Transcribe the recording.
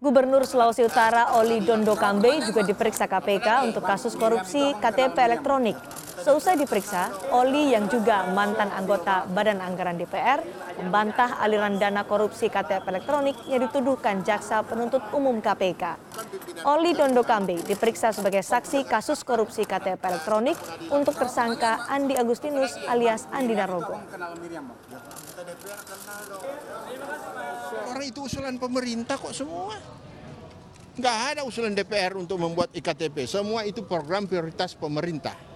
Gubernur Sulawesi Utara Oli Dondo Kambe juga diperiksa KPK untuk kasus korupsi KTP elektronik. Seusai diperiksa, Oli yang juga mantan anggota Badan Anggaran DPR membantah aliran dana korupsi KTP elektronik yang dituduhkan jaksa penuntut umum KPK. Oli Dondo Kambe diperiksa sebagai saksi kasus korupsi KTP elektronik untuk tersangka Andi Agustinus alias Andi Narogo. Orang itu usulan pemerintah kok semua. Nggak ada usulan DPR untuk membuat IKTP. Semua itu program prioritas pemerintah.